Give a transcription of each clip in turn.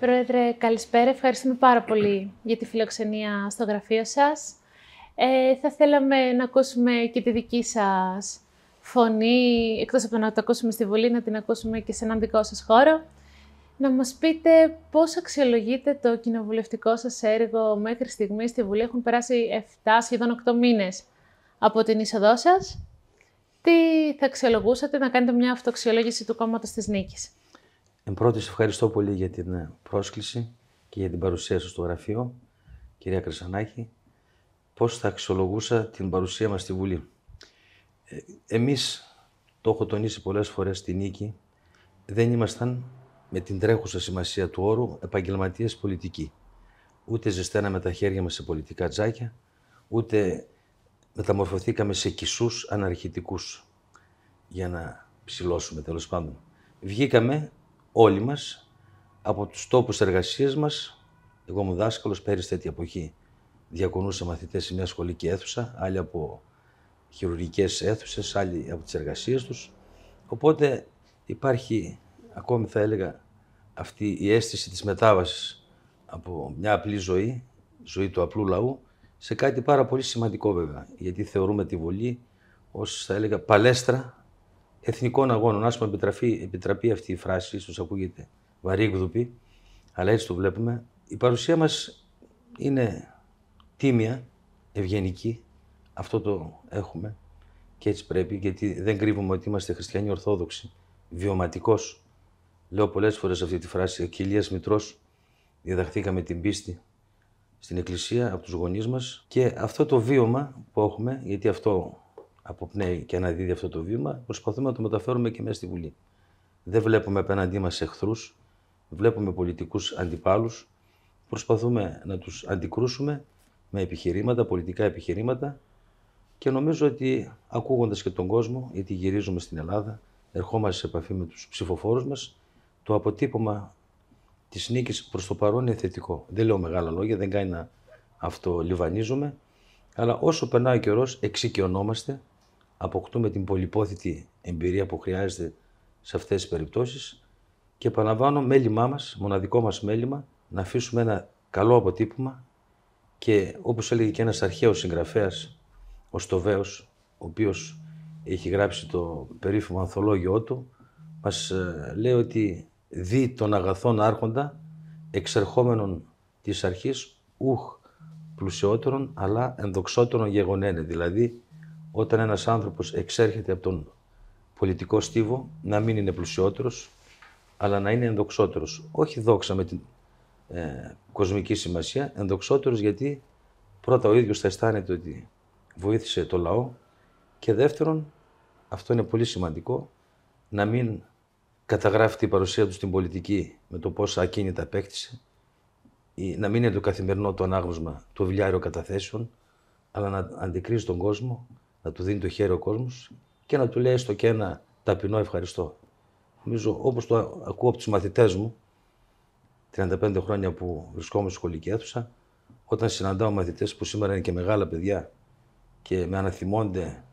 Πρόεδρε, καλησπέρα. Ευχαριστούμε πάρα πολύ για τη φιλοξενία στο γραφείο σας. Ε, θα θέλαμε να ακούσουμε και τη δική σας φωνή, εκτός από να το ακούσουμε στη Βουλή, να την ακούσουμε και σε έναν δικό σας χώρο. Να μας πείτε πώς αξιολογείτε το κοινοβουλευτικό σας έργο μέχρι στιγμή στη Βουλή. Έχουν περάσει 7, σχεδόν 8 μήνες από την είσοδό σας. Τι θα αξιολογούσατε να κάνετε μια αυτοαξιολόγηση του κόμματος της νίκης. Εν πρώτη, ευχαριστώ πολύ για την ε, πρόσκληση και για την παρουσία σας στο γραφείο, κυρία Κρυσανάκη. Πώς θα αξιολογούσα την παρουσία μας στη Βουλή. Ε, εμείς, το έχω τονίσει πολλές φορές στη νίκη, δεν ήμασταν με την τρέχουσα σημασία του όρου επαγγελματίες πολιτικοί. Ούτε ζεσταίναμε τα χέρια μας σε πολιτικά τζάκια, ούτε μεταμορφωθήκαμε σε κισούς αναρχητικούς για να ψηλώσουμε τέλος πάντων. Βγήκαμε όλοι μας από τους τόπους εργασίας μας. Εγώ ήμουν δάσκαλος πέρυσι τέτοια εποχή. Διακονούσα μαθητές σε μια σχολική αίθουσα, άλλοι από χειρουργικές αίθουσες, άλλοι από τις εργασίες τους. Οπότε υπάρχει ακόμη θα έλεγα αυτή η αίσθηση της μετάβασης από μια απλή ζωή, ζωή του απλού λαού, σε κάτι πάρα πολύ σημαντικό βέβαια, γιατί θεωρούμε τη Βολή ως θα έλεγα παλέστρα εθνικών αγώνων. Άσχημα πούμε επιτραπεί αυτή η φράση, ίσως ακούγεται βαρύγδουπη, αλλά έτσι το βλέπουμε. Η παρουσία μας είναι τίμια, ευγενική. Αυτό το έχουμε και έτσι πρέπει, γιατί δεν κρύβουμε ότι είμαστε χριστιανοί Ορθόδοξοι. Βιωματικός. Λέω πολλές φορές αυτή τη φράση. ο Κυλία Μητρός, διδαχθήκαμε την πίστη στην Εκκλησία από τους γονείς μας και αυτό το βίωμα που έχουμε, γιατί αυτό αποπνέει και αναδίδει αυτό το βήμα, προσπαθούμε να το μεταφέρουμε και μέσα στη Βουλή. Δεν βλέπουμε απέναντί μας εχθρούς, βλέπουμε πολιτικούς αντιπάλους, προσπαθούμε να τους αντικρούσουμε με επιχειρήματα, πολιτικά επιχειρήματα και νομίζω ότι ακούγοντας και τον κόσμο, γιατί γυρίζουμε στην Ελλάδα, ερχόμαστε σε επαφή με τους ψηφοφόρους μας, το αποτύπωμα της νίκης προς το παρόν είναι θετικό. Δεν λέω μεγάλα λόγια, δεν κάνει να αυτολιβανίζουμε. αλλά όσο περνάει ο καιρός, εξοικειωνόμαστε αποκτούμε την πολυπόθητη εμπειρία που χρειάζεται σε αυτές τις περιπτώσεις και επαναλαμβάνω μέλημά μας, μοναδικό μας μέλημα, να αφήσουμε ένα καλό αποτύπωμα και όπως έλεγε και ένας αρχαίος συγγραφέας, ο Στοβέος, ο οποίος έχει γράψει το περίφημο ανθολόγιο του, μας ε, λέει ότι δει τον αγαθών άρχοντα, εξερχόμενων της αρχής, ουχ πλουσιότερων αλλά ενδοξότερων γεγονένε, δηλαδή όταν ένας άνθρωπος εξέρχεται από τον πολιτικό στίβο, να μην είναι πλουσιότερος, αλλά να είναι ενδοξότερος. Όχι δόξα με την ε, κοσμική σημασία, ενδοξότερος γιατί πρώτα ο ίδιος θα αισθάνεται ότι βοήθησε το λαό και δεύτερον, αυτό είναι πολύ σημαντικό, να μην καταγράφει η παρουσία του στην πολιτική με το πόσα ακίνητα απέκτησε, ή να μην είναι το καθημερινό το ανάγνωσμα του βιβλιάριου καταθέσεων, αλλά να αντικρίζει τον κόσμο να του δίνει το χέρι ο κόσμος και να του λέει στο και ένα ταπεινό ευχαριστώ. Νομίζω όπως το ακούω από τους μαθητές μου, 35 χρόνια που βρισκόμουν στη σχολική αίθουσα, όταν συναντάω μαθητές που σήμερα είναι και μεγάλα παιδιά και με αναθυμώνται,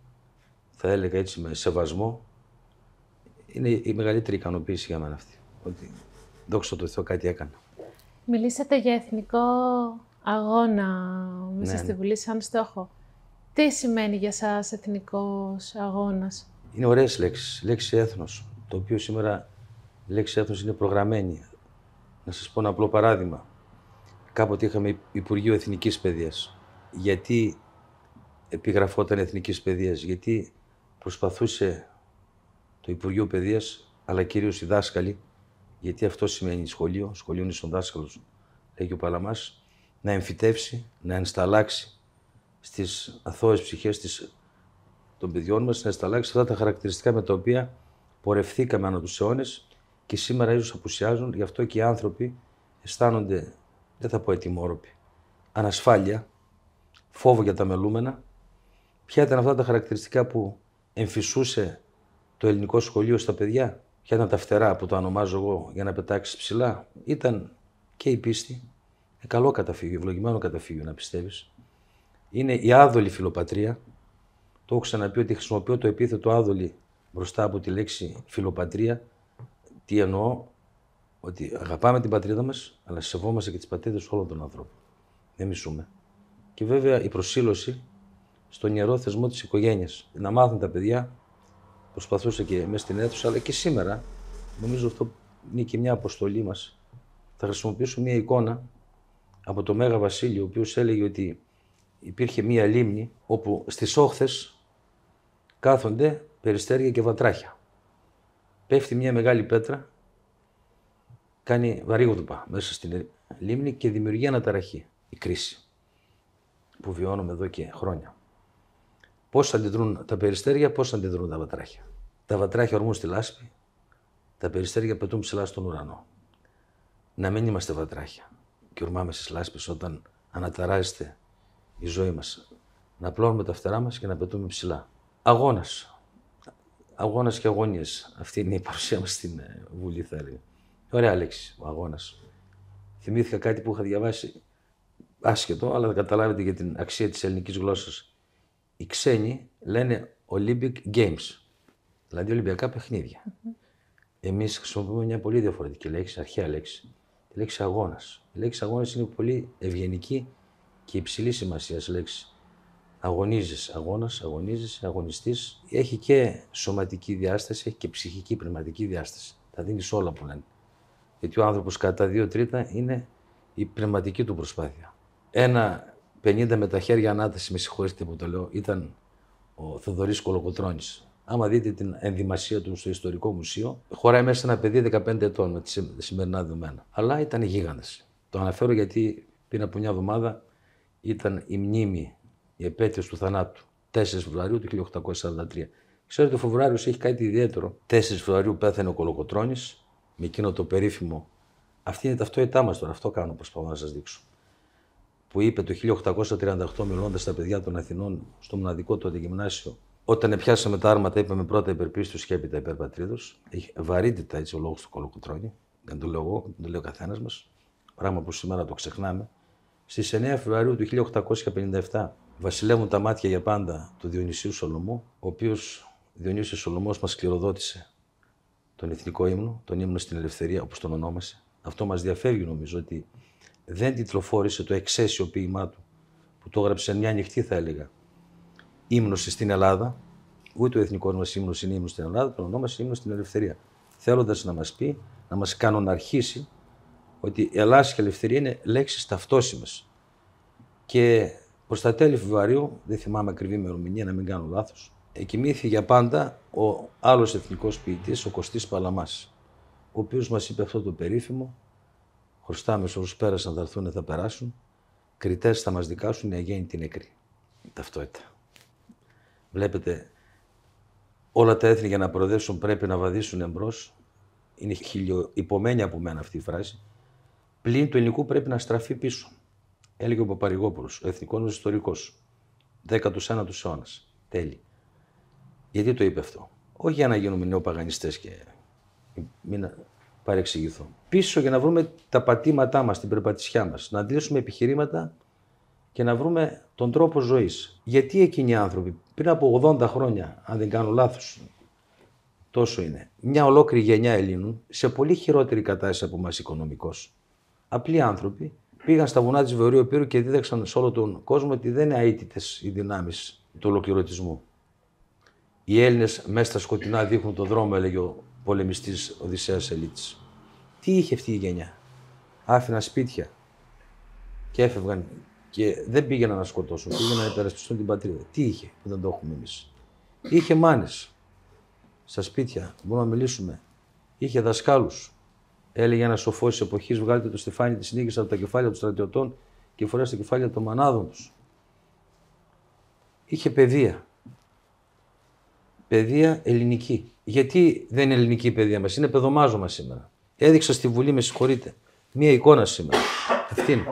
θα έλεγα έτσι με σεβασμό, είναι η μεγαλύτερη ικανοποίηση για μένα αυτή. Ότι δόξα τω Θεώ κάτι έκανα. Μιλήσατε για εθνικό αγώνα μέσα ναι, στη ναι. Βουλή σαν στόχο. Τι σημαίνει για σας εθνικός αγώνας? Είναι ωραίες λέξεις. Λέξη έθνος, το οποίο σήμερα η λέξη έθνος είναι προγραμμένη. Να σας πω ένα απλό παράδειγμα. Κάποτε είχαμε Υπουργείο Εθνικής Παιδείας. Γιατί επιγραφόταν Εθνικής Παιδείας, γιατί προσπαθούσε το Υπουργείο Παιδείας, αλλά κυρίως οι δάσκαλοι, γιατί αυτό σημαίνει σχολείο, σχολείο είναι στον δάσκαλος, λέγει ο Παλαμάς, να εμφυτεύσει, να ενσταλάξει Στις αθώες ψυχές των παιδιών μας, να εσταλάξει αυτά τα χαρακτηριστικά με τα οποία πορευθήκαμε ανά τους αιώνες και σήμερα ίσως απουσιάζουν, γι' αυτό και οι άνθρωποι αισθάνονται, δεν θα πω ετοιμόρροποι, ανασφάλεια, φόβο για τα μελούμενα. Ποια ήταν αυτά τα χαρακτηριστικά που εμφυσούσε το ελληνικό σχολείο στα παιδιά, ποια ήταν τα φτερά που το ονομάζω εγώ για να πετάξεις ψηλά, ήταν και η πίστη. Ε, καλό καταφύγιο, ευλογημένο καταφύγιο να πιστεύεις είναι η άδολη φιλοπατρία. Το έχω ξαναπεί ότι χρησιμοποιώ το επίθετο άδολη μπροστά από τη λέξη φιλοπατρία. Τι εννοώ, ότι αγαπάμε την πατρίδα μας, αλλά σεβόμαστε και τις πατρίδες όλων των ανθρώπων. Δεν μισούμε. Και βέβαια η προσήλωση στον ιερό θεσμό της οικογένειας. Να μάθουν τα παιδιά, προσπαθούσε και μέσα στην αίθουσα, αλλά και σήμερα, νομίζω αυτό είναι και μια αποστολή μας. Θα χρησιμοποιήσω μια εικόνα από το Μέγα Βασίλειο, ο οποίος έλεγε ότι υπήρχε μία λίμνη όπου στις όχθες κάθονται περιστέρια και βατράχια. Πέφτει μία μεγάλη πέτρα, κάνει βαρύγδουπα μέσα στην λίμνη και δημιουργεί αναταραχή, η κρίση που βιώνουμε εδώ και χρόνια. Πώς αντιδρούν τα περιστέρια, πώς αντιδρούν τα βατράχια. Τα βατράχια ορμούν στη λάσπη, τα περιστέρια πετούν ψηλά στον ουρανό. Να μην είμαστε βατράχια και ορμάμε στις λάσπες όταν αναταράζεται η ζωή μας. Να πλώνουμε τα φτερά μας και να πετούμε ψηλά. Αγώνας. Αγώνας και αγώνιες. Αυτή είναι η παρουσία μας στην ε, Βουλή, θα Ωραία λέξη, ο αγώνας. Θυμήθηκα κάτι που είχα διαβάσει άσχετο, αλλά καταλάβετε για την αξία της ελληνικής γλώσσας. Οι ξένοι λένε Olympic Games, δηλαδή Ολυμπιακά Εμείς χρησιμοποιούμε μια πολύ διαφορετική λέξη, αρχαία λέξη. Η λέξη αγώνας. Η λέξη αγώνας είναι πολύ ευγενική και υψηλή σημασία λέξη. Αγωνίζει, αγώνα, αγωνίζει, αγωνιστή. Έχει και σωματική διάσταση, έχει και ψυχική, πνευματική διάσταση. Τα δίνεις όλα που λένε. Γιατί ο άνθρωπος κατά δύο τρίτα είναι η πνευματική του προσπάθεια. Ένα 50 με τα χέρια ανάταση, με συγχωρείτε που το λέω, ήταν ο Θοδωρής Κολοκοτρόνη. Άμα δείτε την ενδυμασία του στο Ιστορικό Μουσείο, χωράει μέσα ένα παιδί 15 ετών με τα σημερινά δεδομένα. Αλλά ήταν γίγαντα. Το αναφέρω γιατί πριν από μια εβδομάδα ήταν η μνήμη, η επέτειος του θανάτου. 4 Φεβρουαρίου του 1843. Ξέρετε, ο Φεβρουάριος έχει κάτι ιδιαίτερο. 4 Φεβρουαρίου πέθανε ο Κολοκοτρόνη με εκείνο το περίφημο. Αυτή είναι ταυτότητά μας τώρα, αυτό κάνω, προσπαθώ να σας δείξω. Που είπε το 1838, μιλώντας στα παιδιά των Αθηνών στο μοναδικό τότε γυμνάσιο, όταν πιάσαμε τα άρματα, είπαμε πρώτα υπερπίστου και έπειτα υπερπατρίδο. Έχει βαρύτητα έτσι ο λόγος του Κολοκοτρόνη. Δεν το λέω εγώ, δεν το λέει καθένας μας. Πράγμα που σήμερα το ξεχνάμε. Στις 9 Φεβρουαρίου του 1857 βασιλεύουν τα μάτια για πάντα του Διονυσίου Σολομού, ο οποίος Διονύσιος Σολομός μας κληροδότησε τον εθνικό ύμνο, τον ύμνο στην ελευθερία, όπως τον ονόμασε. Αυτό μας διαφεύγει νομίζω ότι δεν τιτλοφόρησε το εξαίσιο ποίημά του, που το έγραψε μια ανοιχτή θα έλεγα, ύμνος στην Ελλάδα, ούτε ο εθνικός μας ύμνος είναι ύμνος στην Ελλάδα, τον ονόμασε ύμνος στην ελευθερία. Θέλοντας να μας πει, να μας αρχίσει ότι Ελλάς και Ελευθερία είναι λέξεις ταυτόσιμες. Και προς τα τέλη Φεβρουαρίου, δεν θυμάμαι ακριβή ημερομηνία να μην κάνω λάθος, εκοιμήθη για πάντα ο άλλος εθνικός ποιητής, ο Κωστής Παλαμάς, ο οποίος μας είπε αυτό το περίφημο «Χρωστάμε όσους πέρασαν θα έρθουν θα περάσουν, Κριτές θα μας δικάσουν, οι αγέννη την νεκροί». Ταυτότητα. Βλέπετε, όλα τα έθνη για να προοδεύσουν πρέπει να βαδίσουν εμπρός. Είναι χιλιοϊπωμένη από μένα αυτή η φράση πλήν του ελληνικού πρέπει να στραφεί πίσω. Έλεγε ο Παπαρηγόπουλος, ο εθνικός μας ιστορικός. 19ο αιώνας. Τέλει. Γιατί το είπε αυτό. Όχι για να γίνουμε νεοπαγανιστέ και μην παρεξηγηθώ. Πίσω για να βρούμε τα πατήματά μας, την περπατησιά μας, να αντλήσουμε επιχειρήματα και να βρούμε τον τρόπο ζωής. Γιατί εκείνοι οι άνθρωποι πριν από 80 χρόνια, αν δεν κάνω λάθος, τόσο είναι, μια ολόκληρη γενιά Ελλήνων σε πολύ χειρότερη κατάσταση από εμάς οικονομικώς απλοί άνθρωποι πήγαν στα βουνά της Βορείου Πύρου και δίδαξαν σε όλο τον κόσμο ότι δεν είναι αίτητες οι δυνάμεις του ολοκληρωτισμού. Οι Έλληνες μέσα στα σκοτεινά δείχνουν τον δρόμο, έλεγε ο πολεμιστής Οδυσσέας Ελίτη. Τι είχε αυτή η γενιά. Άφηνα σπίτια και έφευγαν και δεν πήγαιναν να σκοτώσουν, πήγαιναν να υπερασπιστούν την πατρίδα. Τι είχε που δεν το έχουμε εμείς. Είχε μάνες στα σπίτια, μπορούμε να μιλήσουμε. Είχε δασκάλους, Έλεγε ένας σοφός της εποχής: Βγάλετε το στεφάνι της νίκη από τα κεφάλια των στρατιωτών και φοράτε τα κεφάλια των μανάδων τους. Είχε παιδεία. Παιδεία ελληνική. Γιατί δεν είναι ελληνική η παιδεία μας, είναι παιδομάζωμα σήμερα. Έδειξα στη Βουλή, με συγχωρείτε, μία εικόνα σήμερα. Αυτή.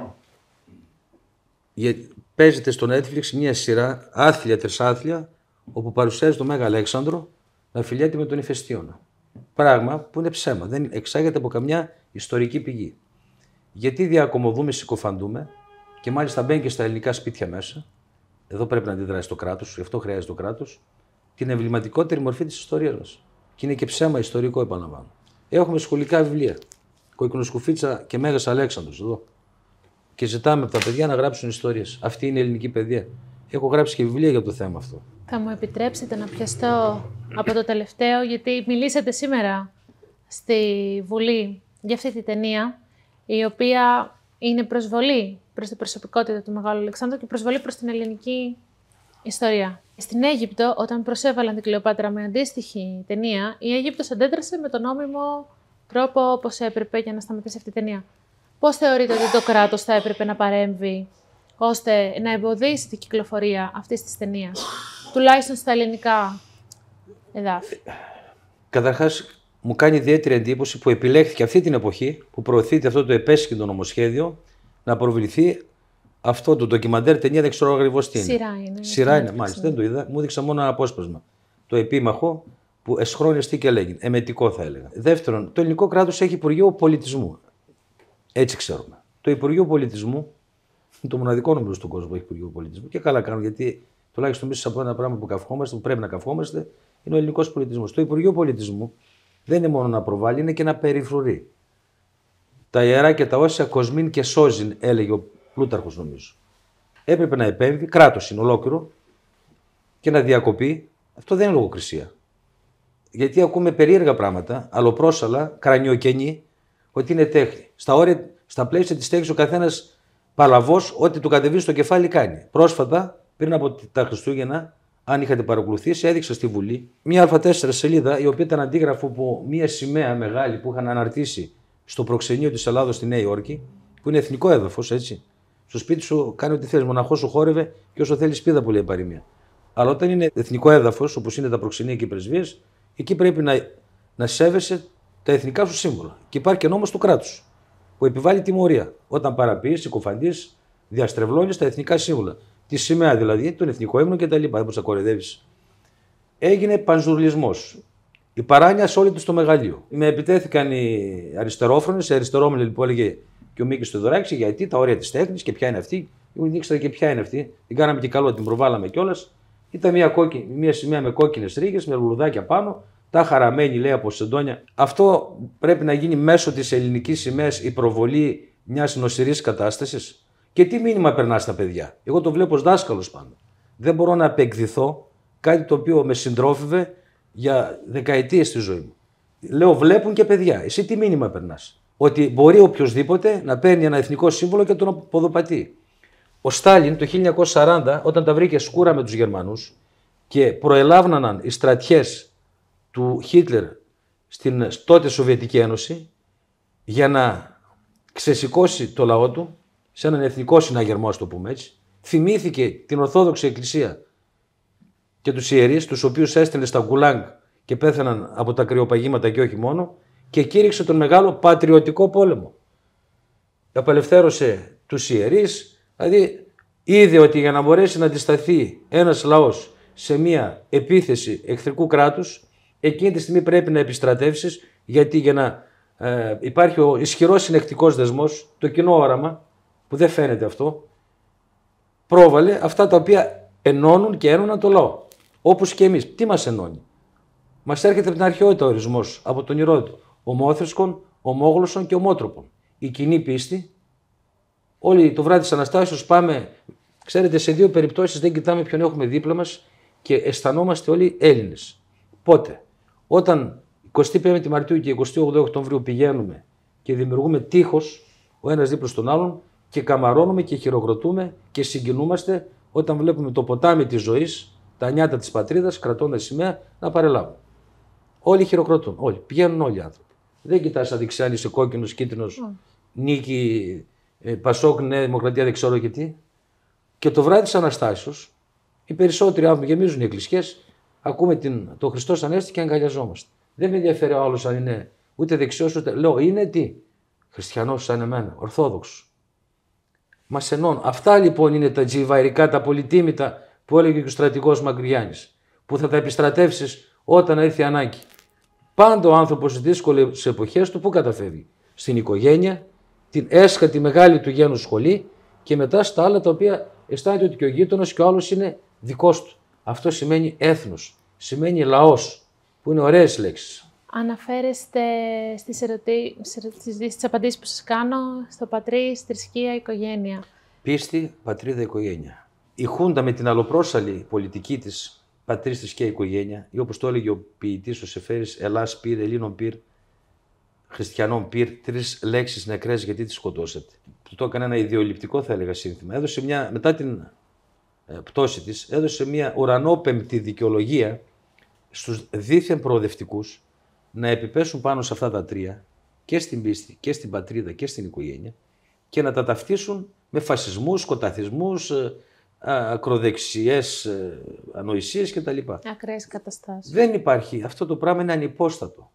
Για, παίζεται στο Netflix μία σειρά άθλια τρισάθλια όπου παρουσιάζει τον Μέγα Αλέξανδρο να φιλιάται με τον Ιφαιστίωνα. Πράγμα που είναι ψέμα. Δεν εξάγεται από καμιά ιστορική πηγή. Γιατί διακομωδούμε, συκοφαντούμε και μάλιστα μπαίνει και στα ελληνικά σπίτια μέσα. Εδώ πρέπει να αντιδράσει το κράτος, γι' αυτό χρειάζεται το κράτος. Την εμβληματικότερη μορφή της ιστορίας μας. Και είναι και ψέμα ιστορικό, επαναλαμβάνω. Έχουμε σχολικά βιβλία. Κοικνοσκουφίτσα και Μέγας Αλέξανδρος εδώ. Και ζητάμε από τα παιδιά να γράψουν ιστορίες. Αυτή είναι η ελληνική παιδεία. Έχω γράψει και βιβλία για το θέμα αυτό. Θα μου επιτρέψετε να πιαστώ από το τελευταίο, γιατί μιλήσατε σήμερα στη Βουλή για αυτή τη ταινία, η οποία είναι προσβολή προς την προσωπικότητα του Μεγάλου Αλεξάνδρου και προσβολή προς την ελληνική ιστορία. Στην Αίγυπτο, όταν προσέβαλαν την Κλεοπάτρα με αντίστοιχη ταινία, η Αίγυπτος αντέδρασε με τον νόμιμο τρόπο όπως έπρεπε για να σταματήσει αυτή η ταινία. Πώς θεωρείτε ότι το κράτος θα έπρεπε να παρέμβει ώστε να εμποδίσει την κυκλοφορία αυτής της ταινίας, τουλάχιστον στα ελληνικά εδάφη. Ε, Καταρχάς, μου κάνει ιδιαίτερη εντύπωση που επιλέχθηκε αυτή την εποχή που προωθείται αυτό το επέσχυντο νομοσχέδιο να προβληθεί αυτό το ντοκιμαντέρ ταινία, δεν ξέρω ακριβώς τι είναι. Σειρά είναι. μάλιστα. Ναι. Δεν το είδα. Μου έδειξε μόνο ένα απόσπασμα. Το επίμαχο που τι και λέγει. Εμετικό θα έλεγα. Δεύτερον, το ελληνικό κράτος έχει Υπουργείο Πολιτισμού. Έτσι ξέρουμε. Το Υπουργείο Πολιτισμού, είναι το μοναδικό νομίζω στον κόσμο που έχει Υπουργείο Πολιτισμού και καλά κάνουν γιατί τουλάχιστον εμείς από ένα πράγμα που καυχόμαστε, που πρέπει να καυχόμαστε, είναι ο ελληνικός πολιτισμός. Το Υπουργείο Πολιτισμού δεν είναι μόνο να προβάλλει, είναι και να περιφρουρεί. Τα ιερά και τα όσια κοσμήν και σώζιν, έλεγε ο Πλούταρχος, νομίζω. Έπρεπε να επέμβει, κράτος είναι ολόκληρο, και να διακοπεί. Αυτό δεν είναι λογοκρισία. Γιατί ακούμε περίεργα πράγματα, αλλοπρόσαλα, κρανιοκενή, ότι είναι τέχνη. Στα, όρια, στα πλαίσια της τέχνης ο καθένας παλαβός, ό,τι του κατεβεί στο κεφάλι κάνει. Πρόσφατα, πριν από τα Χριστούγεννα, αν είχατε παρακολουθήσει, έδειξα στη Βουλή μια Α4 σελίδα η οποία ήταν αντίγραφο από μια σημαία μεγάλη που είχαν αναρτήσει στο προξενείο της Ελλάδος στη Νέα Υόρκη, που είναι εθνικό έδαφος, έτσι. Στο σπίτι σου κάνει ό,τι θέλει. Μοναχώ σου χόρευε και όσο θέλεις πίδα που λέει παροιμία. Αλλά όταν είναι εθνικό έδαφος, όπως είναι τα προξενία και οι πρεσβείες, εκεί πρέπει να, να σέβεσαι τα εθνικά σου σύμβολα. Και υπάρχει και νόμος του κράτους που επιβάλλει τιμωρία. Όταν παραποιείς, συκοφαντείς, διαστρεβλώνεις τα εθνικά σύμβολα τη σημαία δηλαδή, τον εθνικό ύμνο λοιπά, Δεν μπορείς να κοροϊδεύεις. Έγινε πανζουρλισμός. Η παράνοια σε όλη του το μεγαλείο. Με επιτέθηκαν οι αριστερόφρονες, οι αριστερόμενοι που λοιπόν έλεγε και ο Μίκης Θεοδωράκης γιατί τα όρια της τέχνης και ποια είναι αυτή. μου δείξατε και ποια είναι αυτή. Την κάναμε και καλό, την προβάλαμε κιόλας. Ήταν μια, κόκκινη, μια σημαία με κόκκινες ρίγες, με λουλουδάκια πάνω, τα χαραμένη λέει από σεντόνια. Αυτό πρέπει να γίνει μέσω της ελληνικής σημαίας η προβολή μιας νοσηρής κατάστασης. Και τι μήνυμα περνά στα παιδιά. Εγώ το βλέπω ως δάσκαλος πάντα. Δεν μπορώ να απεκδηθώ κάτι το οποίο με συντρόφιβε για δεκαετίες στη ζωή μου. Λέω, βλέπουν και παιδιά. Εσύ τι μήνυμα περνάς. Ότι μπορεί οποιοδήποτε να παίρνει ένα εθνικό σύμβολο και τον αποδοπατεί. Ο Στάλιν το 1940, όταν τα βρήκε σκούρα με τους Γερμανούς και προελάβναναν οι στρατιές του Χίτλερ στην τότε Σοβιετική Ένωση για να ξεσηκώσει το λαό του, σε έναν εθνικό συναγερμό, ας το πούμε έτσι, θυμήθηκε την Ορθόδοξη Εκκλησία και τους ιερείς, τους οποίους έστελνε στα γκουλάγκ και πέθαναν από τα κρυοπαγήματα και όχι μόνο, και κήρυξε τον μεγάλο πατριωτικό πόλεμο. Απελευθέρωσε τους ιερείς, δηλαδή είδε ότι για να μπορέσει να αντισταθεί ένας λαός σε μια επίθεση εχθρικού κράτους, εκείνη τη στιγμή πρέπει να επιστρατεύσεις, γιατί για να ε, υπάρχει ο ισχυρός συνεκτικός δεσμός, το κοινό όραμα, που δεν φαίνεται αυτό, πρόβαλε αυτά τα οποία ενώνουν και ένωναν το λαό. Όπως και εμείς. Τι μας ενώνει. Μας έρχεται από την αρχαιότητα ο ορισμός, από τον ηρώτη. Ομόθρησκων, ομόγλωσσων και ομότροπων. Η κοινή πίστη. Όλοι το βράδυ της Αναστάσεως πάμε. Ξέρετε, σε δύο περιπτώσεις δεν κοιτάμε ποιον έχουμε δίπλα μας και αισθανόμαστε όλοι Έλληνες. Πότε. Όταν 25η Μαρτίου και 28 Οκτωβρίου πηγαίνουμε και δημιουργούμε τείχος ο ένας δίπλα στον άλλον, και καμαρώνουμε και χειροκροτούμε και συγκινούμαστε όταν βλέπουμε το ποτάμι της ζωής, τα νιάτα της πατρίδας, κρατώντας σημαία, να παρελάβουν. Όλοι χειροκροτούν, όλοι. Πηγαίνουν όλοι οι άνθρωποι. Δεν κοιτάς αν δεξιά είσαι κόκκινος, κίτρινος, mm. νίκη, ε, πασόκ, νέα δημοκρατία, δεν ξέρω και τι. Και το βράδυ της Αναστάσεως, οι περισσότεροι άνθρωποι γεμίζουν οι εκκλησίες, ακούμε την, το Χριστός Ανέστη και αγκαλιαζόμαστε. Δεν με ενδιαφέρει ο αν είναι ούτε δεξιός, ούτε... Λέω, είναι τι, χριστιανός σαν εμένα, ορθόδοξος μα ενώνουν. Αυτά λοιπόν είναι τα τζιβαϊρικά, τα πολυτίμητα που έλεγε και ο στρατηγός Μαγκριάνη, που θα τα επιστρατεύσεις όταν έρθει ανάγκη. Πάντα ο άνθρωπος στις δύσκολες εποχές του που καταφεύγει. Στην οικογένεια, την έσχατη μεγάλη του γένους σχολή και μετά στα άλλα τα οποία αισθάνεται ότι και ο γείτονο και ο άλλος είναι δικός του. Αυτό σημαίνει έθνος, σημαίνει λαός, που είναι ωραίες λέξεις αναφέρεστε στις, ερωτη... στις απαντήσεις που σας κάνω στο πατρί, θρησκεία, οικογένεια. Πίστη, πατρίδα, οικογένεια. Η Χούντα με την αλλοπρόσαλη πολιτική της πατρίς, θρησκεία, οικογένεια ή όπως το έλεγε ο ποιητής ο Σεφέρης Ελλάς πυρ, Ελλήνων πυρ, χριστιανών πυρ, τρεις λέξεις νεκρές γιατί τις σκοτώσατε. Του το έκανε ένα ιδεολειπτικό, θα έλεγα, σύνθημα. Έδωσε μια, μετά την ε, πτώση της, έδωσε μια ουρανόπεμπτη δικαιολογία στους δίθεν προοδευτικούς να επιπέσουν πάνω σε αυτά τα τρία και στην πίστη και στην πατρίδα και στην οικογένεια και να τα ταυτίσουν με φασισμούς, σκοταθισμούς, ε, ακροδεξιές ε, ανοησίες κτλ. Ακραίες καταστάσεις. Δεν υπάρχει. Αυτό το πράγμα είναι ανυπόστατο.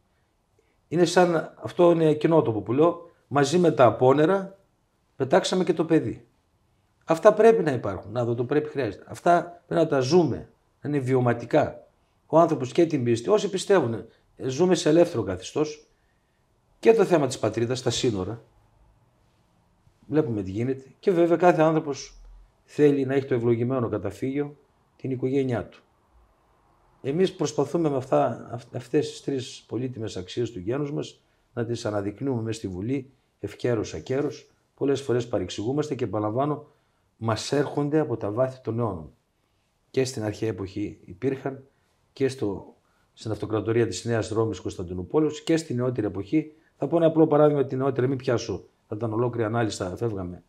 Είναι σαν, αυτό είναι κοινότοπο που λέω, μαζί με τα απόνερα πετάξαμε και το παιδί. Αυτά πρέπει να υπάρχουν, να δω το πρέπει χρειάζεται. Αυτά πρέπει να τα ζούμε, να είναι βιωματικά. Ο άνθρωπος και την πίστη, όσοι πιστεύουν, Ζούμε σε ελεύθερο καθεστώς και το θέμα της πατρίδας, τα σύνορα. Βλέπουμε τι γίνεται. Και βέβαια κάθε άνθρωπος θέλει να έχει το ευλογημένο καταφύγιο, την οικογένειά του. Εμείς προσπαθούμε με αυτά, αυτές τις τρεις πολύτιμες αξίες του γένους μας να τις αναδεικνύουμε μέσα στη Βουλή ευκαίρος ακέρος. Πολλές φορές παρεξηγούμαστε και επαναλαμβάνω μας έρχονται από τα βάθη των αιώνων. Και στην αρχαία εποχή υπήρχαν και στο στην αυτοκρατορία της Νέας Ρώμης Κωνσταντινούπολης και στην νεότερη εποχή. Θα πω ένα απλό παράδειγμα την νεότερη, μην πιάσω. Θα ήταν ολόκληρη ανάλυση, θα φεύγαμε.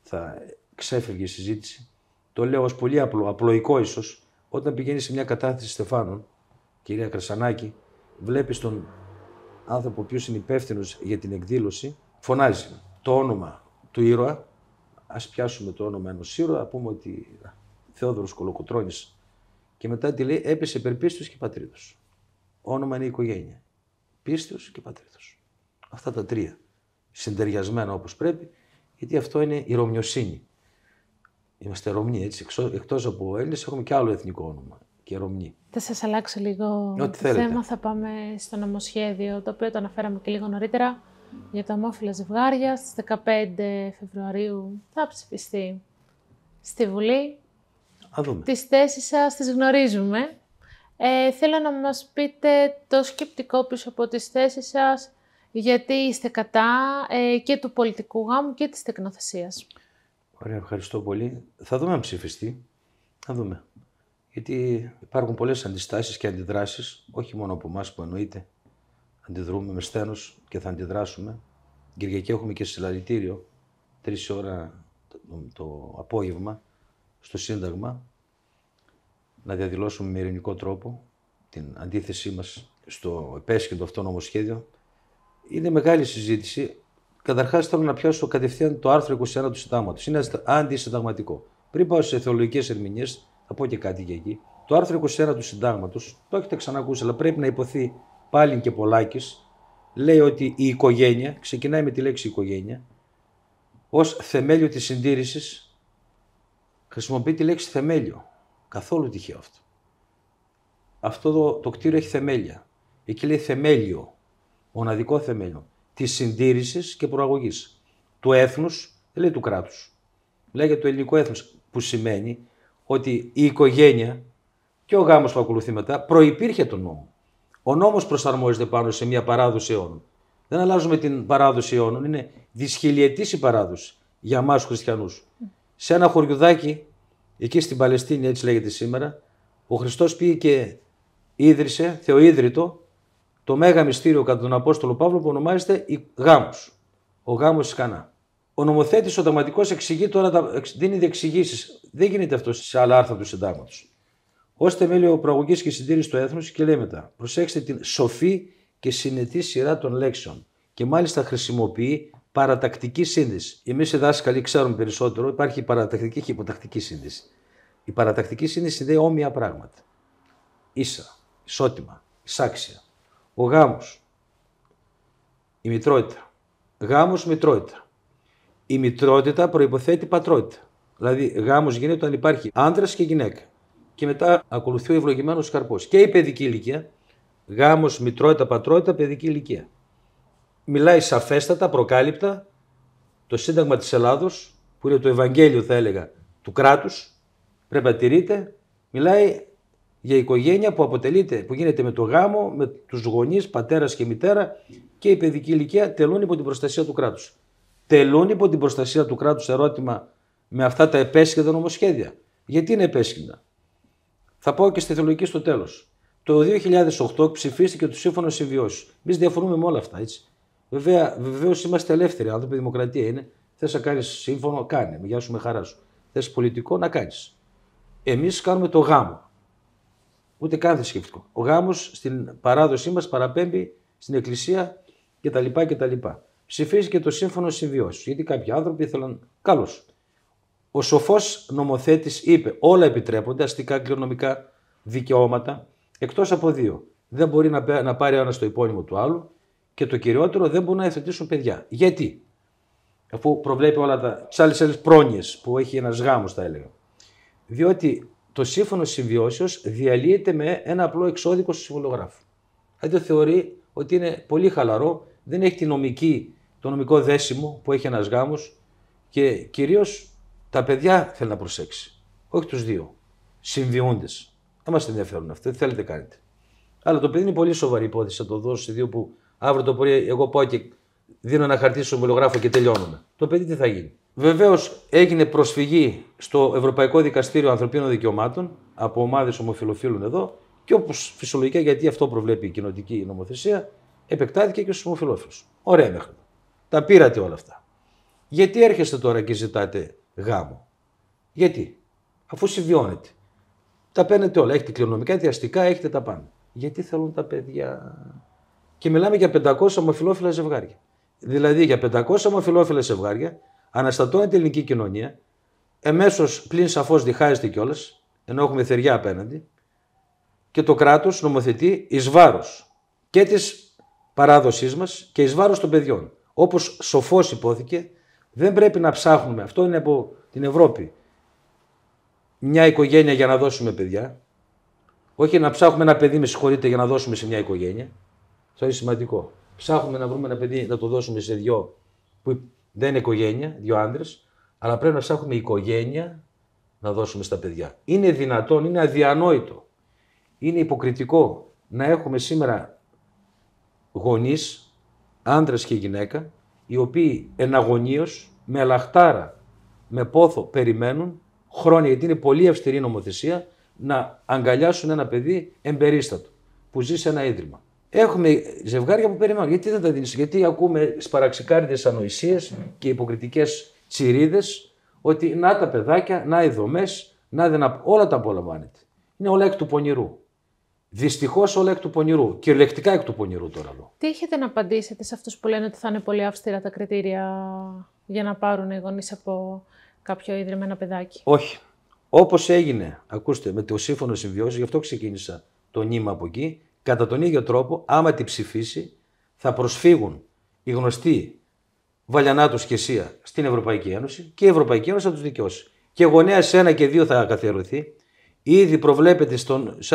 Θα ξέφευγε η συζήτηση. Το λέω ως πολύ απλό, απλοϊκό ίσως. Όταν πηγαίνεις σε μια κατάθεση Στεφάνων, κυρία Κρασανάκη, βλέπεις τον άνθρωπο ο οποίος είναι υπεύθυνος για την εκδήλωση, φωνάζει το όνομα του ήρωα. Ας πιάσουμε το όνομα ενός ήρωα, πούμε ότι Θεόδωρος Κολοκοτρόνη και μετά τη λέει έπεσε περί και πατρίδος. Όνομα είναι η οικογένεια. Πίστεως και πατρίδος. Αυτά τα τρία. Συντεριασμένα όπως πρέπει, γιατί αυτό είναι η Ρωμιοσύνη. Είμαστε Ρωμνοί, έτσι. Εκτός από Έλληνες, έχουμε και άλλο εθνικό όνομα. Και Ρωμνοί. Θα σας αλλάξω λίγο το θέμα. Θα πάμε στο νομοσχέδιο, το οποίο το αναφέραμε και λίγο νωρίτερα, για τα ομόφυλα ζευγάρια. Στις 15 Φεβρουαρίου θα ψηφιστεί στη Βουλή. Α δούμε. Τις θέσεις σας τις γνωρίζουμε. Ε, θέλω να μας πείτε το σκεπτικό πίσω από τις θέσεις σας, γιατί είστε κατά ε, και του πολιτικού γάμου και της τεκνοθεσίας. Ωραία, ευχαριστώ πολύ. Θα δούμε αν ψηφιστεί. Θα δούμε. Γιατί υπάρχουν πολλές αντιστάσεις και αντιδράσεις, όχι μόνο από εμάς που εννοείται. Αντιδρούμε με στένος και θα αντιδράσουμε. Κυριακή έχουμε και συλλαλητήριο, τρεις ώρα το, το απόγευμα στο Σύνταγμα να διαδηλώσουμε με ειρηνικό τρόπο την αντίθεσή μας στο επέσχυντο αυτό νομοσχέδιο. Είναι μεγάλη συζήτηση. Καταρχάς θέλω να πιάσω κατευθείαν το άρθρο 21 του Συντάγματος. Είναι αντισυνταγματικό. Πριν πάω σε θεολογικές ερμηνείες, θα πω και κάτι για εκεί. Το άρθρο 21 του Συντάγματος, το έχετε ξανακούσει, αλλά πρέπει να υποθεί πάλι και πολλάκι. λέει ότι η οικογένεια, ξεκινάει με τη λέξη οικογένεια, ως θεμέλιο της συντήρησης χρησιμοποιεί τη λέξη θεμέλιο. Καθόλου τυχαίο αυτό. Αυτό το, το κτίριο έχει θεμέλια. Εκεί λέει θεμέλιο, μοναδικό θεμέλιο της συντήρησης και προαγωγής. Του έθνους, δεν λέει του κράτους. για το ελληνικό έθνος, που σημαίνει ότι η οικογένεια και ο γάμος που ακολουθεί μετά προϋπήρχε τον νόμο. Ο νόμος προσαρμόζεται πάνω σε μια παράδοση αιώνων. Δεν αλλάζουμε την παράδοση αιώνων, είναι δυσχελιετής η παράδοση για εμάς τους Σε ένα χωριουδάκι Εκεί στην Παλαιστίνη, έτσι λέγεται σήμερα, ο Χριστός πήγε και ίδρυσε, θεοίδρυτο, το μέγα μυστήριο κατά τον Απόστολο Παύλο που ονομάζεται γάμος. Ο γάμος της Κανά. Ο νομοθέτης, ο δαματικό, εξηγεί τώρα, δίνει διεξηγήσεις. Δεν γίνεται αυτό σε άλλα άρθρα του συντάγματος. Ω θεμέλιο προαγωγής και συντήρηση του έθνους και λέει μετά: Προσέξτε την σοφή και συνετή σειρά των λέξεων. Και μάλιστα χρησιμοποιεί παρατακτική σύνδεση. Εμείς οι δάσκαλοι ξέρουμε περισσότερο, υπάρχει παρατακτική και υποτακτική σύνδεση. Η παρατακτική σύνδεση συνδέει όμοια πράγματα. Ίσα, ισότιμα, ισάξια. Ο γάμος, η μητρότητα. Γάμος, μητρότητα. Η μητρότητα προποθέτει πατρότητα. Δηλαδή, γάμος γίνεται όταν υπάρχει άντρας και γυναίκα. Και μετά ακολουθεί ο ευλογημένος καρπός. Και η παιδική ηλικία. Γάμος, μητρότητα, πατρότητα, παιδική ηλικία μιλάει σαφέστατα, προκάλυπτα, το Σύνταγμα της Ελλάδος, που είναι το Ευαγγέλιο θα έλεγα του κράτους, πρέπει να τηρείται, μιλάει για οικογένεια που αποτελείται, που γίνεται με το γάμο, με τους γονείς, πατέρας και μητέρα και η παιδική ηλικία τελούν υπό την προστασία του κράτους. Τελούν υπό την προστασία του κράτους ερώτημα με αυτά τα επέσχυντα νομοσχέδια. Γιατί είναι επέσχυντα. Θα πάω και στη θεολογική στο τέλος. Το 2008 ψηφίστηκε το σύμφωνο συμβιώσεις. Εμείς διαφωνούμε με όλα αυτά. Έτσι. Βέβαια, βεβαίως είμαστε ελεύθεροι. άνθρωποι, η δημοκρατία είναι, θες να κάνεις σύμφωνο, κάνει, Γεια σου με χαρά σου. Θες πολιτικό να κάνεις. Εμείς κάνουμε το γάμο. Ούτε καν θρησκευτικό. Ο γάμος στην παράδοσή μας παραπέμπει στην εκκλησία κτλ. κτλ. Ψηφίζει και το σύμφωνο συμβιώσει. Γιατί κάποιοι άνθρωποι ήθελαν. Καλώς. Ο σοφός νομοθέτης είπε: Όλα επιτρέπονται, αστικά, κληρονομικά δικαιώματα, εκτός από δύο. Δεν μπορεί να πάρει ένας το υπόνυμο του άλλου και το κυριότερο δεν μπορούν να υιοθετήσουν παιδιά. Γιατί, αφού προβλέπει όλα τα άλλε πρόνοιες που έχει ένας γάμος, θα έλεγα. Διότι το σύμφωνο συμβιώσεως διαλύεται με ένα απλό εξώδικο στο συμβολογράφο. Δηλαδή το θεωρεί ότι είναι πολύ χαλαρό, δεν έχει τη νομική, το νομικό δέσιμο που έχει ένας γάμος και κυρίως τα παιδιά θέλει να προσέξει. Όχι τους δύο. Συμβιούντες. Δεν μας ενδιαφέρουν αυτό, δεν θέλετε κάνετε. Αλλά το παιδί είναι πολύ σοβαρή υπόθεση, θα το δώσω σε δύο που Αύριο το πρωί, εγώ πάω και δίνω ένα χαρτί στον ομολογράφο και τελειώνουμε. Το παιδί τι θα γίνει. Βεβαίως έγινε προσφυγή στο Ευρωπαϊκό Δικαστήριο Ανθρωπίνων Δικαιωμάτων από ομάδες ομοφιλοφίλων εδώ και όπως φυσιολογικά γιατί αυτό προβλέπει η κοινοτική νομοθεσία, επεκτάθηκε και στους ομοφιλόφιλους. Ωραία μέχρι Τα πήρατε όλα αυτά. Γιατί έρχεστε τώρα και ζητάτε γάμο. Γιατί. Αφού συμβιώνετε. Τα παίρνετε όλα. Έχετε κληρονομικά, διαστικά, έχετε τα πάντα. Γιατί θέλουν τα παιδιά και μιλάμε για 500 ομοφυλόφιλα ζευγάρια. Δηλαδή για 500 ομοφυλόφιλα ζευγάρια αναστατώνεται η ελληνική κοινωνία, εμέσως πλην σαφώς διχάζεται κιόλας, ενώ έχουμε θεριά απέναντι, και το κράτος νομοθετεί εις βάρος και της παράδοσής μας και εις βάρος των παιδιών. Όπως σοφώς υπόθηκε, δεν πρέπει να ψάχνουμε, αυτό είναι από την Ευρώπη, μια οικογένεια για να δώσουμε παιδιά. Όχι να ψάχνουμε ένα παιδί, με συγχωρείτε, για να δώσουμε σε μια οικογένεια. Αυτό είναι σημαντικό. Ψάχνουμε να βρούμε ένα παιδί να το δώσουμε σε δυο που δεν είναι οικογένεια, δύο άντρε, αλλά πρέπει να ψάχνουμε οικογένεια να δώσουμε στα παιδιά. Είναι δυνατόν, είναι αδιανόητο. Είναι υποκριτικό να έχουμε σήμερα γονείς, άντρες και γυναίκα, οι οποίοι εναγωνίως με λαχτάρα, με πόθο περιμένουν χρόνια, γιατί είναι πολύ αυστηρή νομοθεσία, να αγκαλιάσουν ένα παιδί εμπερίστατο που ζει σε ένα ίδρυμα. Έχουμε ζευγάρια που περιμένουν. Γιατί δεν τα δίνεις, Γιατί ακούμε σπαραξικάριδες ανοησίες και υποκριτικές τσιρίδες ότι να τα παιδάκια, να οι δομές, να δεν όλα τα απολαμβάνετε. Είναι όλα εκ του πονηρού. Δυστυχώς όλα εκ του πονηρού. Κυριολεκτικά εκ του πονηρού τώρα εδώ. Τι έχετε να απαντήσετε σε αυτούς που λένε ότι θα είναι πολύ αυστηρά τα κριτήρια για να πάρουν οι γονείς από κάποιο ίδρυμα ένα παιδάκι. Όχι. Όπως έγινε, ακούστε, με το σύμφωνο συμβιώσει, γι' αυτό ξεκίνησα το νήμα από εκεί, Κατά τον ίδιο τρόπο, άμα τη ψηφίσει, θα προσφύγουν οι γνωστοί βαλιανά και σχεσία στην Ευρωπαϊκή Ένωση και η Ευρωπαϊκή Ένωση θα τους δικαιώσει. Και γονέα ένα και δύο θα καθιερωθεί. Ήδη προβλέπεται στον, σε,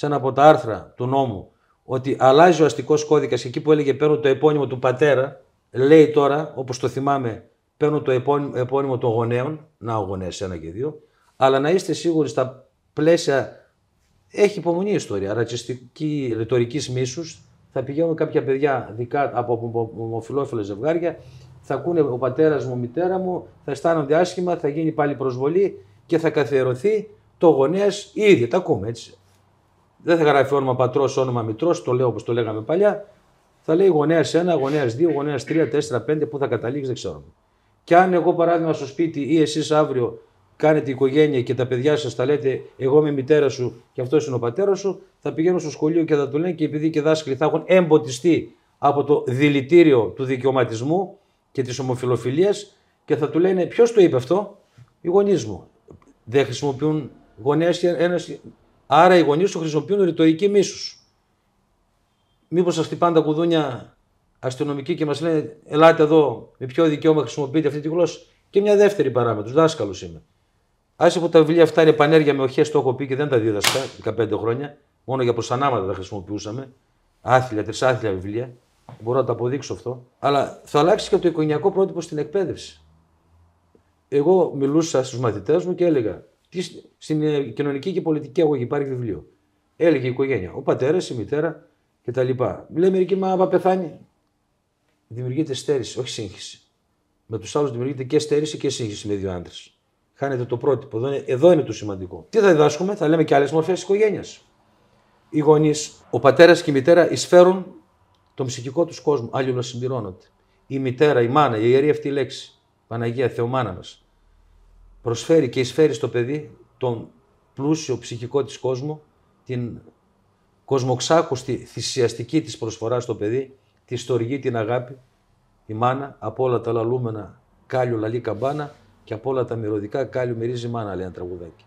ένα από τα, άρθρα του νόμου ότι αλλάζει ο αστικός κώδικας εκεί που έλεγε παίρνω το επώνυμο του πατέρα, λέει τώρα, όπως το θυμάμαι, παίρνω το επώνυμο, των γονέων, να ο γονέα ένα και δύο, αλλά να είστε σίγουροι στα πλαίσια έχει υπομονή η ιστορία. Ρατσιστική ρητορικής μίσους θα πηγαίνουν κάποια παιδιά δικά από ομοφυλόφιλα ζευγάρια, θα ακούνε ο πατέρας μου, η μητέρα μου, θα αισθάνονται άσχημα, θα γίνει πάλι προσβολή και θα καθιερωθεί το γονέας ήδη, Τα ακούμε έτσι. Δεν θα γράφει όνομα πατρός, όνομα μητρός, το λέω όπως το λέγαμε παλιά. Θα λέει γονέας 1, γονέα 2, γονέα 3, 4, 5, πού θα καταλήξει δεν ξέρω. Και αν εγώ παράδειγμα στο σπίτι ή εσείς αύριο κάνετε οικογένεια και τα παιδιά σας τα λέτε, Εγώ είμαι η μητέρα σου και αυτός είναι ο πατέρας σου, θα πηγαίνουν στο σχολείο και θα του λένε και επειδή και δάσκαλοι θα έχουν εμποτιστεί από το δηλητήριο του δικαιωματισμού και της ομοφιλοφιλίας και θα του λένε Ποιος το είπε αυτό, οι γονείς μου. Δεν χρησιμοποιούν γονέας Άρα οι γονείς σου χρησιμοποιούν ρητορική μίσους. Μήπως σα χτυπάνε τα κουδούνια αστυνομικοί και μας λένε Ελάτε εδώ, με ποιο δικαίωμα χρησιμοποιείτε αυτή τη γλώσσα. Και μια δεύτερη παράμετρο, δάσκαλο είμαι. Άσε που τα βιβλία αυτά είναι πανέργεια με οχές, το έχω πει και δεν τα δίδασκα 15 χρόνια. Μόνο για προσανάματα τα χρησιμοποιούσαμε. Άθλια, τρισάθλια βιβλία. Μπορώ να το αποδείξω αυτό. Αλλά θα αλλάξει και το εικονιακό πρότυπο στην εκπαίδευση. Εγώ μιλούσα στους μαθητές μου και έλεγα: τι, Στην ε, κοινωνική και πολιτική αγωγή υπάρχει βιβλίο. Έλεγε η οικογένεια, ο πατέρας, η μητέρα κτλ. Λέει μερικοί, μα πεθάνει. Δημιουργείται στέρηση, όχι σύγχυση. Με τους άλλους δημιουργείται και στέρηση και σύγχυση με δύο άντρες. Χάνετε το πρότυπο. Εδώ είναι, το σημαντικό. Τι θα διδάσκουμε, θα λέμε και άλλες μορφές τη οικογένειας. Οι γονείς, ο πατέρας και η μητέρα εισφέρουν τον ψυχικό τους κόσμο. Άλλοι να συμπληρώνονται. Η μητέρα, η μάνα, η ιερή αυτή λέξη. Παναγία, Θεομάνα μα. Προσφέρει και εισφέρει στο παιδί τον πλούσιο ψυχικό της κόσμο, την κοσμοξάκουστη θυσιαστική της προσφορά στο παιδί, τη στοργή, την αγάπη, η μάνα από όλα τα λαλούμενα κάλιο λαλή καμπάνα, και από όλα τα μυρωδικά κάλιο μυρίζει η μάνα, λέει ένα τραγουδάκι.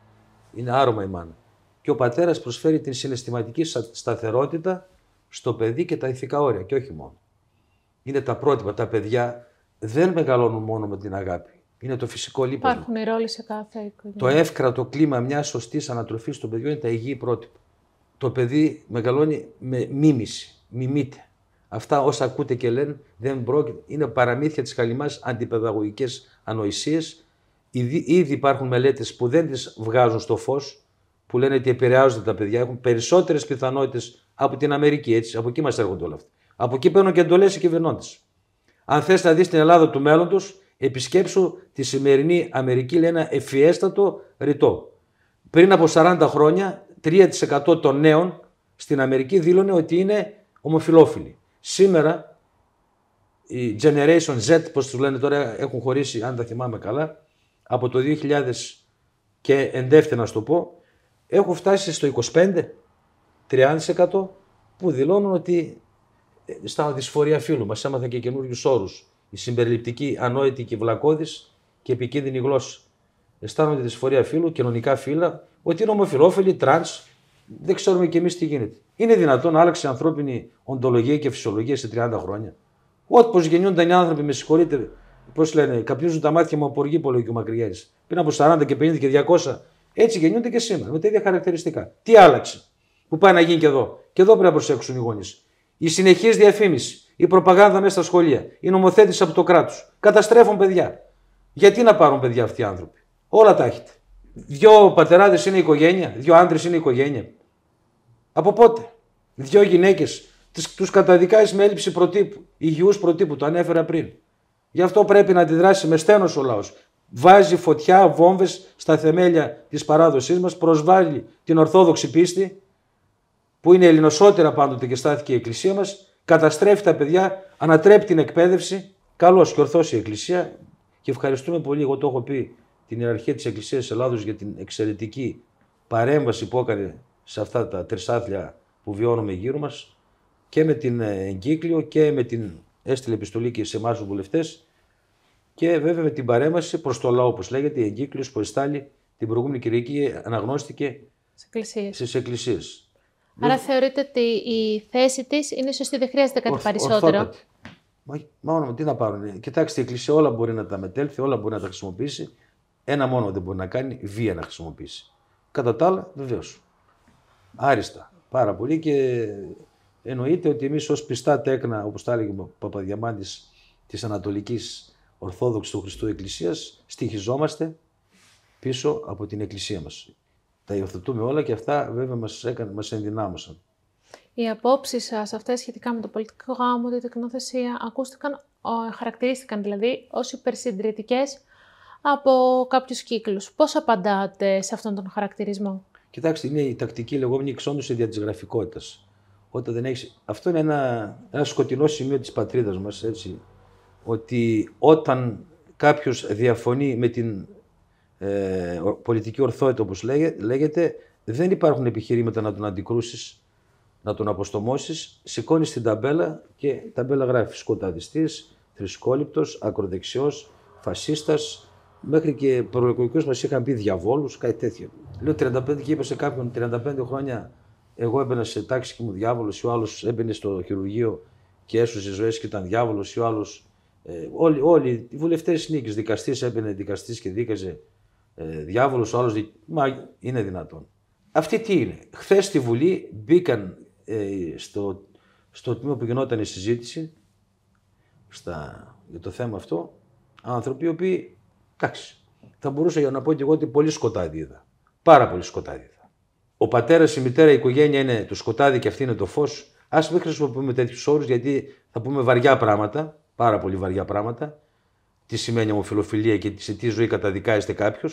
Είναι άρωμα η μάνα. Και ο πατέρας προσφέρει την συναισθηματική σταθερότητα στο παιδί και τα ηθικά όρια, και όχι μόνο. Είναι τα πρότυπα. Τα παιδιά δεν μεγαλώνουν μόνο με την αγάπη. Είναι το φυσικό λίπος. Υπάρχουν οι ρόλοι σε κάθε οικογένεια. Το εύκρατο κλίμα μιας σωστής ανατροφής των παιδιών είναι τα υγιή πρότυπα. Το παιδί μεγαλώνει με μίμηση, μιμείται. Αυτά όσα ακούτε και λένε δεν πρόκειται, είναι παραμύθια της χαλιμάς αντιπαιδαγωγικές ανοησίες Ήδη, υπάρχουν μελέτες που δεν τις βγάζουν στο φως, που λένε ότι επηρεάζονται τα παιδιά, έχουν περισσότερες πιθανότητες από την Αμερική. Έτσι, από εκεί μας έρχονται όλα αυτά. Από εκεί παίρνουν και εντολές οι κυβερνώντες. Αν θες να δεις την Ελλάδα του μέλλοντος, επισκέψου τη σημερινή Αμερική, λέει ένα ευφιέστατο ρητό. Πριν από 40 χρόνια, 3% των νέων στην Αμερική δήλωνε ότι είναι ομοφιλόφιλοι. Σήμερα, η Generation Z, πώς τους λένε τώρα, έχουν χωρίσει, αν τα θυμάμαι καλά, από το 2000 και εντεύθυνα να σου το πω, έχω φτάσει στο 25-30% που δηλώνουν ότι ε, στα δυσφορία φίλου μας έμαθα και καινούριους όρους. Η συμπεριληπτική, ανόητη και βλακώδης και επικίνδυνη γλώσσα. Αισθάνονται δυσφορία φίλου, κοινωνικά φύλλα, ότι είναι ομοφυλόφιλοι, τραν, δεν ξέρουμε κι εμείς τι γίνεται. Είναι δυνατόν να άλλαξε η ανθρώπινη οντολογία και φυσιολογία σε 30 χρόνια. Όπω γεννιούνταν οι άνθρωποι, με συγχωρείτε, Πώς λένε, καπνίζουν τα μάτια μου από που λέει και ο Πριν από 40 και 50 και 200. Έτσι γεννιούνται και σήμερα, με τα ίδια χαρακτηριστικά. Τι άλλαξε, που πάει να γίνει και εδώ. Και εδώ πρέπει να προσέξουν οι γονείς. Η συνεχή διαφήμιση, η προπαγάνδα μέσα στα σχολεία, η νομοθέτηση από το κράτος. Καταστρέφουν παιδιά. Γιατί να πάρουν παιδιά αυτοί οι άνθρωποι. Όλα τα έχετε. Δύο πατεράδες είναι οικογένεια, δύο άντρες είναι οικογένεια. Από πότε. Δύο γυναίκες τους καταδικάζει με έλλειψη προτύπου, υγιούς προτύπου, το ανέφερα πριν. Γι' αυτό πρέπει να αντιδράσει με στένος ο λαός. Βάζει φωτιά, βόμβες στα θεμέλια της παράδοσής μας, προσβάλλει την ορθόδοξη πίστη, που είναι ελληνοσότερα πάντοτε και στάθηκε η Εκκλησία μας, καταστρέφει τα παιδιά, ανατρέπει την εκπαίδευση. Καλώς και ορθώς η Εκκλησία και ευχαριστούμε πολύ, εγώ το έχω πει, την ιεραρχία της Εκκλησίας Ελλάδος για την εξαιρετική παρέμβαση που έκανε σε αυτά τα τρισάθλια που βιώνουμε γύρω μας και με την ε, εγκύκλιο και με την Έστειλε επιστολή και σε εμάς τους βουλευτές και βέβαια με την παρέμβαση προς το λαό, όπως λέγεται, η εγκύκλιος που εστάλει την προηγούμενη Κυριακή αναγνώστηκε στις εκκλησίες. Άρα θεωρείτε ότι η θέση της είναι σωστή, δεν χρειάζεται κάτι Ορθ, περισσότερο. Μόνο Μα, τι να πάρουν. Ε, κοιτάξτε, η Εκκλησία όλα μπορεί να τα μετέλθει, όλα μπορεί να τα χρησιμοποιήσει. Ένα μόνο δεν μπορεί να κάνει, βία να χρησιμοποιήσει. Κατά τα άλλα, βεβαίως. Άριστα. Πάρα πολύ και Εννοείται ότι εμείς ως πιστά τέκνα, όπως τα έλεγε ο Παπαδιαμάντης της Ανατολικής Ορθόδοξης του Χριστού Εκκλησίας, στοιχιζόμαστε πίσω από την Εκκλησία μας. Τα υιοθετούμε όλα και αυτά βέβαια μας μας ενδυνάμωσαν. Οι απόψεις σας αυτές σχετικά με το πολιτικό γάμο, την τεκνοθεσία, ακούστηκαν, χαρακτηρίστηκαν δηλαδή ως υπερσυντηρητικές από κάποιους κύκλους. Πώς απαντάτε σε αυτόν τον χαρακτηρισμό, Κοιτάξτε, είναι η τακτική λεγόμενη εξόντωση δια τη γραφικότητα. Όταν δεν έχεις... Αυτό είναι ένα, ένα σκοτεινό σημείο της πατρίδας μας, έτσι. Ότι όταν κάποιος διαφωνεί με την ε, πολιτική ορθότητα, όπως λέγεται, δεν υπάρχουν επιχειρήματα να τον αντικρούσεις, να τον αποστομώσεις. Σηκώνεις την ταμπέλα και η ταμπέλα γράφει σκοταδιστής, θρησκόληπτος, ακροδεξιός, φασίστας, Μέχρι και προλογικοί μας είχαν πει διαβόλους, κάτι τέτοιο. Λέω 35 και είπα σε κάποιον 35 χρόνια εγώ έμπαινα σε τάξη και μου διάβολο, ο άλλος έμπαινε στο χειρουργείο και έσωσε ζωές και ήταν διάβολος, ο άλλος. Ε, όλοι, όλοι οι βουλευτές νίκης, δικαστής έμπαινε δικαστής και δίκαζε ε, διάβολος, ο άλλος. Μα είναι δυνατόν. Αυτή τι είναι. Χθες στη Βουλή μπήκαν ε, στο, στο τμήμα που γινόταν η συζήτηση στα, για το θέμα αυτό άνθρωποι οι οποίοι εντάξει, θα μπορούσα για να πω και εγώ ότι πολύ σκοτάδι είδα. Πάρα πολύ σκοτάδι. Ο πατέρας, η μητέρα, η οικογένεια είναι το σκοτάδι και αυτή είναι το φως. Ας μην χρησιμοποιούμε τέτοιους όρους γιατί θα πούμε βαριά πράγματα, πάρα πολύ βαριά πράγματα. Τι σημαίνει ομοφιλοφιλία και σε τι ζωή καταδικάζεται κάποιο.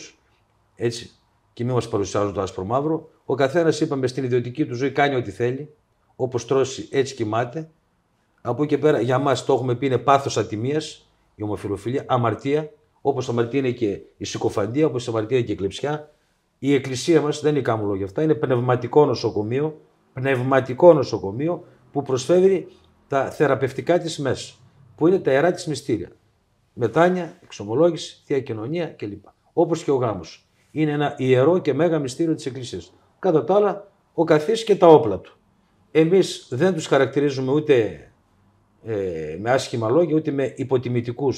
Έτσι. Και μην μας παρουσιάζουν το άσπρο μαύρο. Ο καθένας, είπαμε, στην ιδιωτική του ζωή κάνει ό,τι θέλει. Όπως τρώσει, έτσι κοιμάται. Από εκεί και πέρα, για μας το έχουμε πει, είναι πάθος ατιμίας η ομοφιλοφιλία, αμαρτία. Όπως αμαρτία είναι και η συκοφαντία, όπως αμαρτία είναι και η κλεψιά, η εκκλησία μας δεν είναι κάμουλο για αυτά, είναι πνευματικό νοσοκομείο, πνευματικό νοσοκομείο που προσφέρει τα θεραπευτικά της μέσα, που είναι τα ιερά της μυστήρια. Μετάνια, εξομολόγηση, θεία κοινωνία κλπ. Όπως και ο γάμος. Είναι ένα ιερό και μέγα μυστήριο της εκκλησίας. Κατά τα άλλα, ο καθής και τα όπλα του. Εμείς δεν τους χαρακτηρίζουμε ούτε ε, με άσχημα λόγια, ούτε με υποτιμητικούς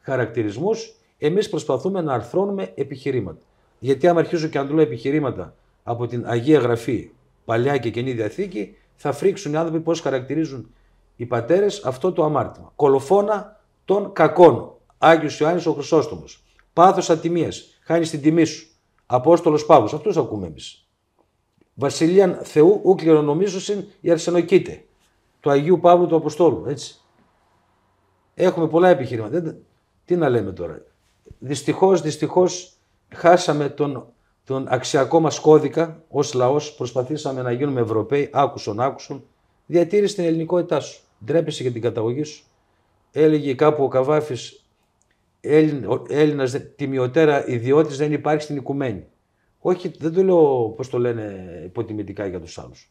χαρακτηρισμούς. Εμείς προσπαθούμε να αρθρώνουμε επιχειρήματα. Γιατί άμα αρχίζω και αντλώ επιχειρήματα από την Αγία Γραφή, Παλιά και Καινή Διαθήκη, θα φρίξουν οι άνθρωποι πώς χαρακτηρίζουν οι πατέρες αυτό το αμάρτημα. Κολοφόνα των κακών. Άγιος Ιωάννης ο Χρυσόστομος. Πάθος ατιμίας. Χάνεις την τιμή σου. Απόστολος Παύλος. Αυτούς ακούμε εμείς. Βασιλείαν Θεού, ου συν η αρσενοκίτε. Του Αγίου Παύλου του Αποστόλου. Έτσι. Έχουμε πολλά επιχειρήματα. Τι να λέμε τώρα. Δυστυχώς, δυστυχώς χάσαμε τον, τον αξιακό μας κώδικα ως λαός, προσπαθήσαμε να γίνουμε Ευρωπαίοι, άκουσον, άκουσον, διατήρησε την ελληνικότητά σου, ντρέπεσαι για την καταγωγή σου. Έλεγε κάπου ο Καβάφης, Έλληνας τιμιωτέρα ιδιώτης δεν υπάρχει στην οικουμένη. Όχι, δεν το λέω, πώς το λένε, υποτιμητικά για τους άλλους.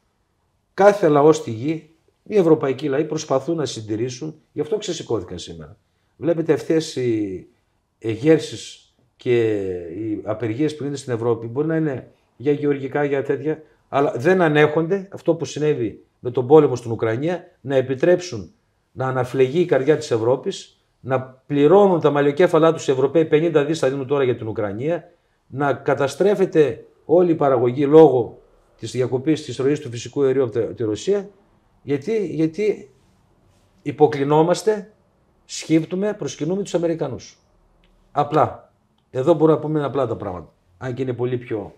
Κάθε λαός στη γη, οι ευρωπαϊκοί λαοί προσπαθούν να συντηρήσουν, γι' αυτό ξεσηκώθηκαν σήμερα. Βλέπετε αυτές οι και οι απεργίες που είναι στην Ευρώπη μπορεί να είναι για γεωργικά, για τέτοια, αλλά δεν ανέχονται αυτό που συνέβη με τον πόλεμο στην Ουκρανία να επιτρέψουν να αναφλεγεί η καρδιά της Ευρώπης, να πληρώνουν τα μαλλιοκέφαλά τους οι Ευρωπαίοι 50 δις θα δίνουν τώρα για την Ουκρανία, να καταστρέφεται όλη η παραγωγή λόγω της διακοπής της ροής του φυσικού αερίου από τη Ρωσία, γιατί, γιατί υποκλεινόμαστε, σκύπτουμε, προσκυνούμε τους Αμερικανούς. Απλά. Εδώ μπορούμε να πούμε απλά τα πράγματα. Αν και είναι πολύ πιο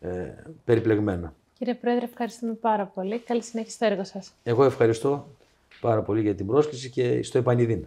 ε, περιπλεγμένα. Κύριε Πρόεδρε, ευχαριστούμε πάρα πολύ. Καλή συνέχεια στο έργο σας. Εγώ ευχαριστώ πάρα πολύ για την πρόσκληση και στο επανειδήν.